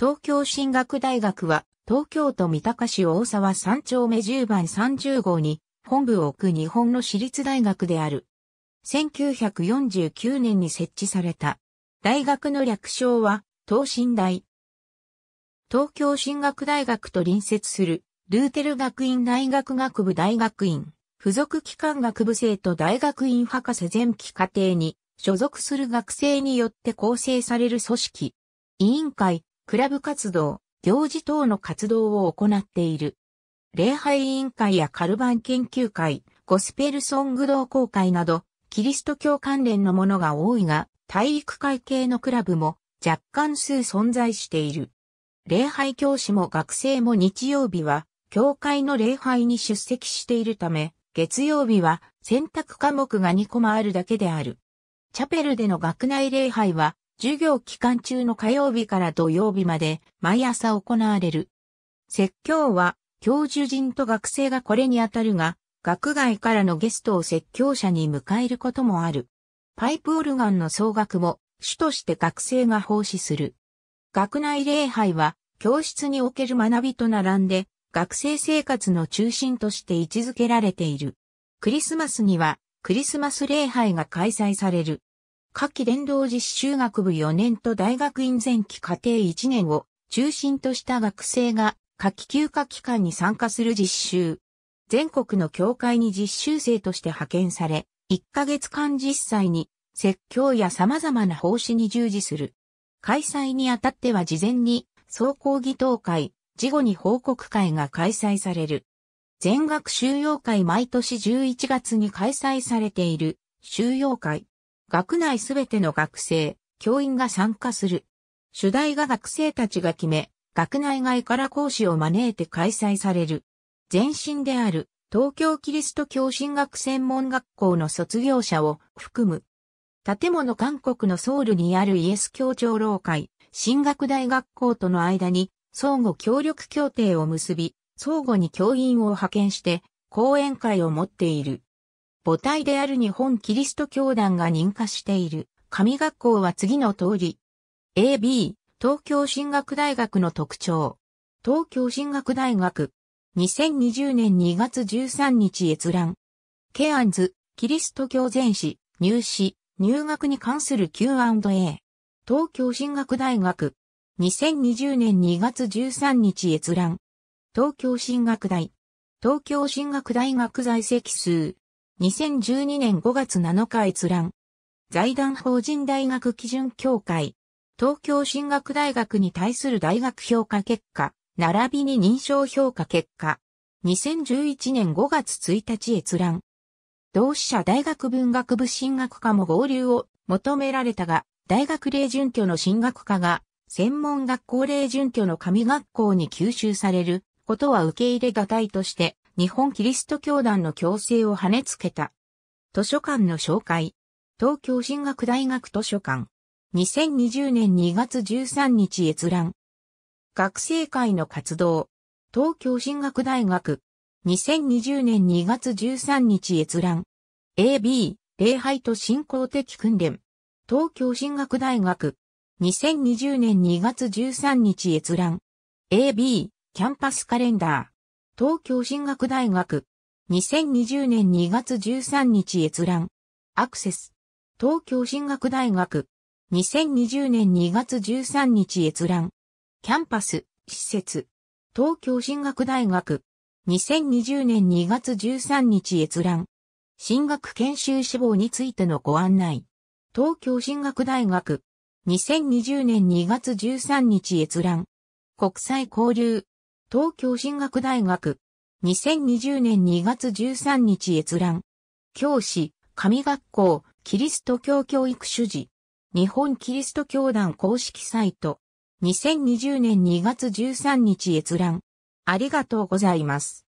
東京進学大学は、東京都三鷹市大沢3丁目10番30号に、本部を置く日本の私立大学である。1949年に設置された。大学の略称は、東進大。東京進学大学と隣接する、ルーテル学院大学学部大学院、附属機関学部生と大学院博士前期課程に、所属する学生によって構成される組織。委員会、クラブ活動、行事等の活動を行っている。礼拝委員会やカルバン研究会、ゴスペルソング同好会など、キリスト教関連のものが多いが、体育会系のクラブも若干数存在している。礼拝教師も学生も日曜日は、教会の礼拝に出席しているため、月曜日は選択科目が2コマあるだけである。チャペルでの学内礼拝は授業期間中の火曜日から土曜日まで毎朝行われる。説教は教授陣と学生がこれにあたるが、学外からのゲストを説教者に迎えることもある。パイプオルガンの総額も主として学生が奉仕する。学内礼拝は教室における学びと並んで学生生活の中心として位置づけられている。クリスマスにはクリスマス礼拝が開催される。夏季伝道実習学部4年と大学院前期課程1年を中心とした学生が夏季休暇期間に参加する実習。全国の教会に実習生として派遣され、1ヶ月間実際に説教や様々な奉仕に従事する。開催にあたっては事前に総講義等会、事後に報告会が開催される。全学収容会毎年11月に開催されている収容会。学内すべての学生、教員が参加する。主題が学生たちが決め、学内外から講師を招いて開催される。前身である東京キリスト教神学専門学校の卒業者を含む。建物韓国のソウルにあるイエス教長老会、進学大学校との間に相互協力協定を結び、相互に教員を派遣して講演会を持っている。母体である日本キリスト教団が認可している神学校は次の通り。AB、東京進学大学の特徴。東京進学大学。2020年2月13日閲覧。ケアンズ、キリスト教全史、入試、入学に関する Q&A。東京進学大学。2020年2月13日閲覧。東京進学大。東京進学大学在籍数。2012年5月7日閲覧。財団法人大学基準協会。東京進学大学に対する大学評価結果、並びに認証評価結果。2011年5月1日閲覧。同志社大学文学部進学科も合流を求められたが、大学例準拠の進学科が、専門学校例準拠の上学校に吸収されることは受け入れがたいとして、日本キリスト教団の強制を跳ねつけた。図書館の紹介。東京進学大学図書館。2020年2月13日閲覧。学生会の活動。東京進学大学。2020年2月13日閲覧。AB、礼拝と信仰的訓練。東京進学大学。2020年2月13日閲覧。AB、キャンパスカレンダー。東京進学大学。2020年2月13日閲覧。アクセス。東京進学大学。2020年2月13日閲覧。キャンパス、施設。東京進学大学。2020年2月13日閲覧。進学研修志望についてのご案内。東京進学大学。2020年2月13日閲覧。国際交流。東京進学大学。2020年2月13日閲覧。教師、神学校、キリスト教教育主事。日本キリスト教団公式サイト。2020年2月13日閲覧。ありがとうございます。